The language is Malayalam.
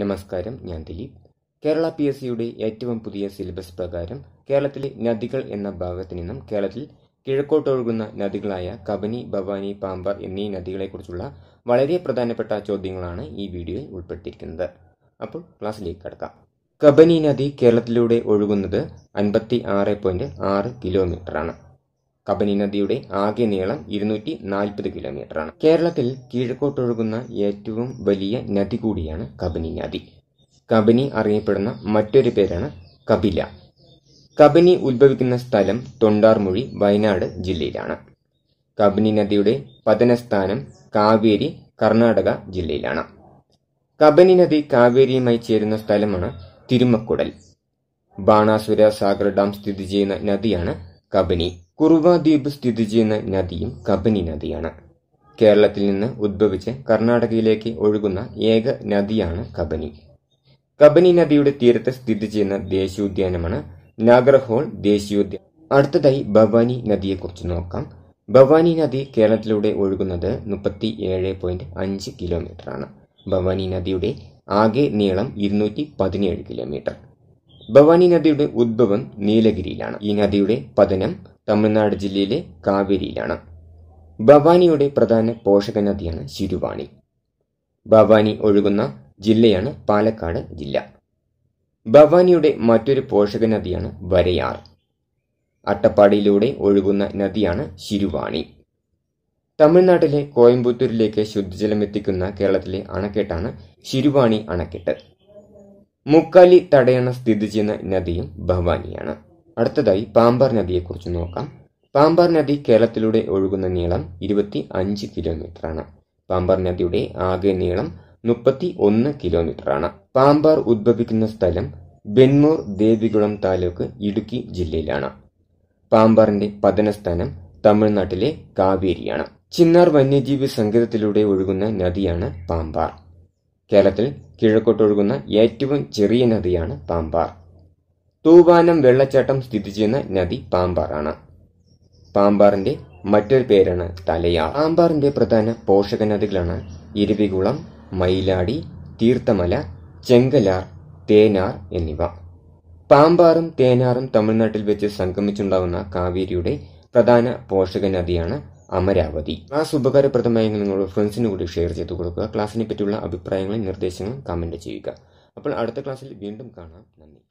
നമസ്കാരം ഞാൻ ദിലീപ് കേരള പി എസ് സിയുടെ ഏറ്റവും പുതിയ സിലബസ് പ്രകാരം കേരളത്തിലെ നദികൾ എന്ന ഭാഗത്തു നിന്നും കേരളത്തിൽ കിഴക്കോട്ടൊഴുകുന്ന നദികളായ കബനി ഭവാനി പാമ്പ എന്നീ നദികളെക്കുറിച്ചുള്ള വളരെ പ്രധാനപ്പെട്ട ചോദ്യങ്ങളാണ് ഈ വീഡിയോയിൽ ഉൾപ്പെടുത്തിയിരിക്കുന്നത് അപ്പോൾ ക്ലാസ്സിലേക്ക് കടക്കാം കബനി നദി കേരളത്തിലൂടെ ഒഴുകുന്നത് അൻപത്തി ആറ് പോയിന്റ് ആറ് കിലോമീറ്ററാണ് കബനി നദിയുടെ ആകെ നീളം ഇരുന്നൂറ്റി നാൽപ്പത് കിലോമീറ്ററാണ് കേരളത്തിൽ ഒഴുകുന്ന ഏറ്റവും വലിയ നദി കൂടിയാണ് കബനി നദി കബനി അറിയപ്പെടുന്ന മറ്റൊരു പേരാണ് കപില കബനി ഉത്ഭവിക്കുന്ന സ്ഥലം തൊണ്ടാർമൊഴി വയനാട് ജില്ലയിലാണ് കബനി നദിയുടെ പതനസ്ഥാനം കാവേരി കർണാടക ജില്ലയിലാണ് കബനി നദി കാവേരിയുമായി ചേരുന്ന സ്ഥലമാണ് തിരുമക്കുടൽ ബാണാസുര സാഗർ ഡാം സ്ഥിതി ചെയ്യുന്ന നദിയാണ് കബനി കുറുവ ദ്വീപ് സ്ഥിതി ചെയ്യുന്ന നദിയും കബനി നദിയാണ് കേരളത്തിൽ നിന്ന് ഉദ്ഭവിച്ച് കർണാടകയിലേക്ക് ഒഴുകുന്ന ഏക നദിയാണ് കബനി കബനി നദിയുടെ തീരത്ത് സ്ഥിതി ചെയ്യുന്ന ദേശീയോദ്യാനമാണ് നാഗർഹോൾ ദേശീയോദ്യാനം അടുത്തതായി ഭവാനി നദിയെക്കുറിച്ച് നോക്കാം ഭവാനി നദി കേരളത്തിലൂടെ ഒഴുകുന്നത് മുപ്പത്തി ഏഴ് പോയിന്റ് അഞ്ച് ആണ് ഭവാനി നദിയുടെ ആകെ നീളം ഇരുന്നൂറ്റി പതിനേഴ് കിലോമീറ്റർ ഭവാനി നദിയുടെ ഉദ്ഭവം നീലഗിരിയിലാണ് ഈ നദിയുടെ പതനം തമിഴ്നാട് ജില്ലയിലെ കാവേരിയിലാണ് ഭവാനിയുടെ പ്രധാന പോഷക നദിയാണ് ശിരുവാണി ഭവാനി ഒഴുകുന്ന ജില്ലയാണ് പാലക്കാട് ജില്ല ഭവാനിയുടെ മറ്റൊരു പോഷക നദിയാണ് വരയാർ അട്ടപ്പാടിയിലൂടെ ഒഴുകുന്ന നദിയാണ് ശിരുവാണി തമിഴ്നാട്ടിലെ കോയമ്പത്തൂരിലേക്ക് ശുദ്ധജലം എത്തിക്കുന്ന കേരളത്തിലെ അണക്കെട്ടാണ് ശിരുവാണി അണക്കെട്ട് മുക്കാലി തടയണ സ്ഥിതി ചെയ്യുന്ന നദിയും ഭവാനിയാണ് അടുത്തതായി പാമ്പാർ നദിയെക്കുറിച്ച് നോക്കാം പാമ്പാർ നദി കേരളത്തിലൂടെ ഒഴുകുന്ന നീളം ഇരുപത്തി അഞ്ച് കിലോമീറ്ററാണ് പാമ്പാർ നദിയുടെ ആകെ നീളം മുപ്പത്തി ഒന്ന് ആണ് പാമ്പാർ ഉദ്ഭവിക്കുന്ന സ്ഥലം ബെന്മൂർ ദേവികുളം താലൂക്ക് ഇടുക്കി ജില്ലയിലാണ് പാമ്പാറിന്റെ പതനസ്ഥാനം തമിഴ്നാട്ടിലെ കാവേരിയാണ് ചിന്നാർ വന്യജീവി സങ്കേതത്തിലൂടെ ഒഴുകുന്ന നദിയാണ് പാമ്പാർ കേരളത്തിൽ കിഴക്കോട്ടൊഴുകുന്ന ഏറ്റവും ചെറിയ നദിയാണ് പാമ്പാർ തൂവാനം വെള്ളച്ചാട്ടം സ്ഥിതി ചെയ്യുന്ന നദി പാമ്പാറാണ് പാമ്പാറിന്റെ മറ്റൊരു പേരാണ് തലയാർ പാമ്പാറിന്റെ പ്രധാന പോഷക നദികളാണ് ഇരുവികുളം മയിലാടി തീർത്ഥമല ചെങ്കലാർ തേനാർ എന്നിവ പാമ്പാറും തേനാറും തമിഴ്നാട്ടിൽ വെച്ച് സംഗമിച്ചുണ്ടാവുന്ന കാവേരിയുടെ പ്രധാന പോഷക നദിയാണ് അമരാവതി ക്ലാസ് ഉപകാരപ്രദമായി നിങ്ങളുടെ ഫ്രണ്ട്സിന് കൂടി ഷെയർ ചെയ്ത് കൊടുക്കുക ക്ലാസ്സിനെ പറ്റിയുള്ള അഭിപ്രായങ്ങളും നിർദ്ദേശങ്ങളും കമൻറ്റ് ചെയ്യുക അപ്പോൾ അടുത്ത ക്ലാസ്സിൽ വീണ്ടും കാണാം നന്ദി